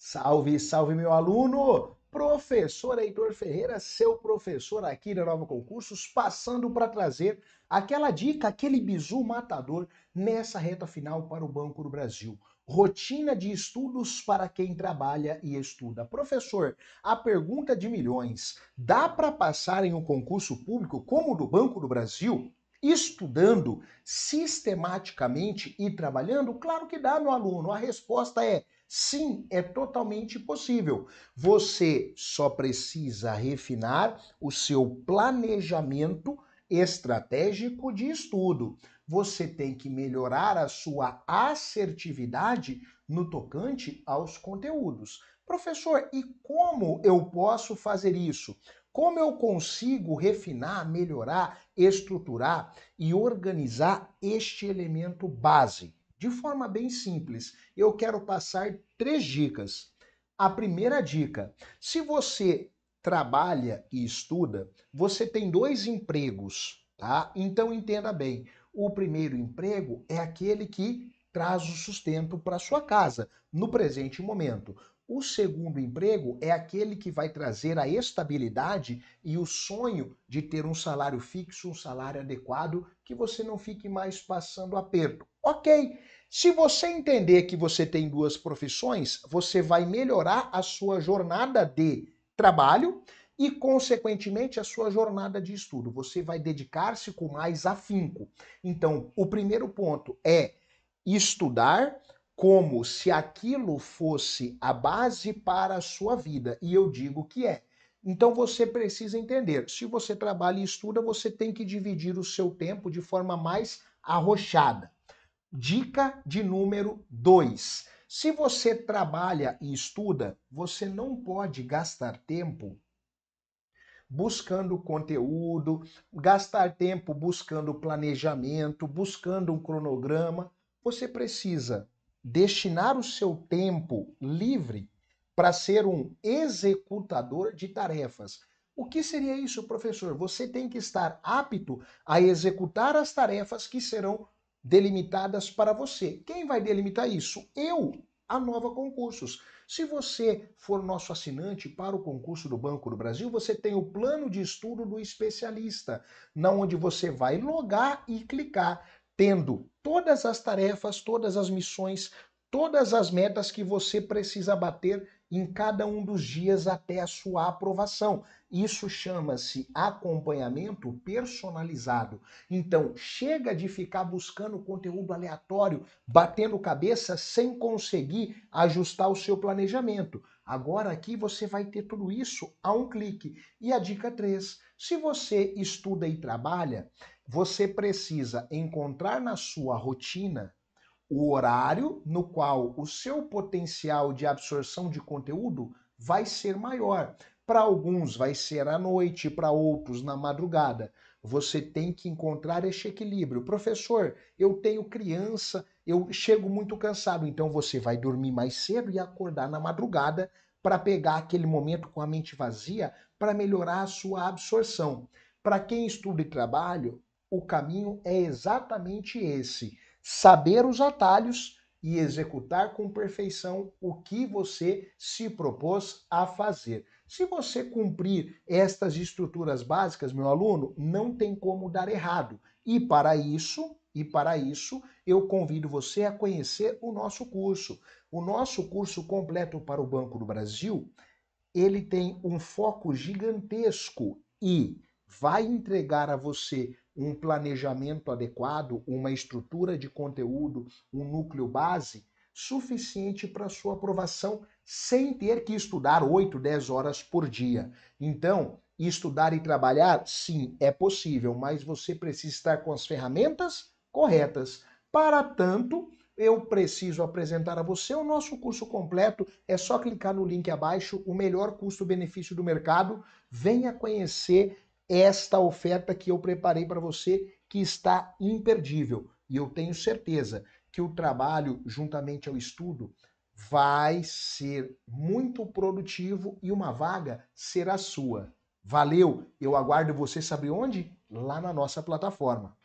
Salve, salve meu aluno! Professor Heitor Ferreira, seu professor aqui da Nova Concursos, passando para trazer aquela dica, aquele bizu matador nessa reta final para o Banco do Brasil. Rotina de estudos para quem trabalha e estuda. Professor, a pergunta de milhões: dá para passar em um concurso público como o do Banco do Brasil? estudando sistematicamente e trabalhando? Claro que dá, meu aluno. A resposta é sim, é totalmente possível. Você só precisa refinar o seu planejamento estratégico de estudo. Você tem que melhorar a sua assertividade no tocante aos conteúdos. Professor, e como eu posso fazer isso? Como eu consigo refinar, melhorar, estruturar e organizar este elemento base? De forma bem simples, eu quero passar três dicas. A primeira dica: se você trabalha e estuda, você tem dois empregos, tá? Então entenda bem. O primeiro emprego é aquele que traz o sustento para sua casa no presente momento. O segundo emprego é aquele que vai trazer a estabilidade e o sonho de ter um salário fixo, um salário adequado, que você não fique mais passando aperto. Ok, se você entender que você tem duas profissões, você vai melhorar a sua jornada de trabalho e, consequentemente, a sua jornada de estudo. Você vai dedicar-se com mais afinco. Então, o primeiro ponto é estudar, como se aquilo fosse a base para a sua vida, e eu digo que é. Então você precisa entender, se você trabalha e estuda, você tem que dividir o seu tempo de forma mais arrochada. Dica de número 2. Se você trabalha e estuda, você não pode gastar tempo buscando conteúdo, gastar tempo buscando planejamento, buscando um cronograma. Você precisa destinar o seu tempo livre para ser um executador de tarefas. O que seria isso, professor? Você tem que estar apto a executar as tarefas que serão delimitadas para você. Quem vai delimitar isso? Eu, a Nova Concursos. Se você for nosso assinante para o concurso do Banco do Brasil, você tem o plano de estudo do especialista, na onde você vai logar e clicar tendo todas as tarefas, todas as missões, todas as metas que você precisa bater em cada um dos dias até a sua aprovação. Isso chama-se acompanhamento personalizado. Então, chega de ficar buscando conteúdo aleatório, batendo cabeça sem conseguir ajustar o seu planejamento. Agora aqui você vai ter tudo isso a um clique. E a dica 3: se você estuda e trabalha, você precisa encontrar na sua rotina o horário no qual o seu potencial de absorção de conteúdo vai ser maior. Para alguns vai ser à noite, para outros na madrugada. Você tem que encontrar este equilíbrio. Professor, eu tenho criança, eu chego muito cansado, então você vai dormir mais cedo e acordar na madrugada para pegar aquele momento com a mente vazia para melhorar a sua absorção. Para quem estuda e trabalha, o caminho é exatamente esse: saber os atalhos e executar com perfeição o que você se propôs a fazer. Se você cumprir estas estruturas básicas, meu aluno, não tem como dar errado. E para isso, e para isso, eu convido você a conhecer o nosso curso. O nosso curso completo para o Banco do Brasil, ele tem um foco gigantesco e vai entregar a você um planejamento adequado, uma estrutura de conteúdo, um núcleo base suficiente para sua aprovação sem ter que estudar 8, 10 horas por dia. Então, estudar e trabalhar, sim, é possível, mas você precisa estar com as ferramentas corretas. Para tanto, eu preciso apresentar a você o nosso curso completo. É só clicar no link abaixo, o melhor custo-benefício do mercado. Venha conhecer esta oferta que eu preparei para você, que está imperdível. E eu tenho certeza que o trabalho, juntamente ao estudo, vai ser muito produtivo e uma vaga será sua. Valeu! Eu aguardo você, sabe onde? Lá na nossa plataforma.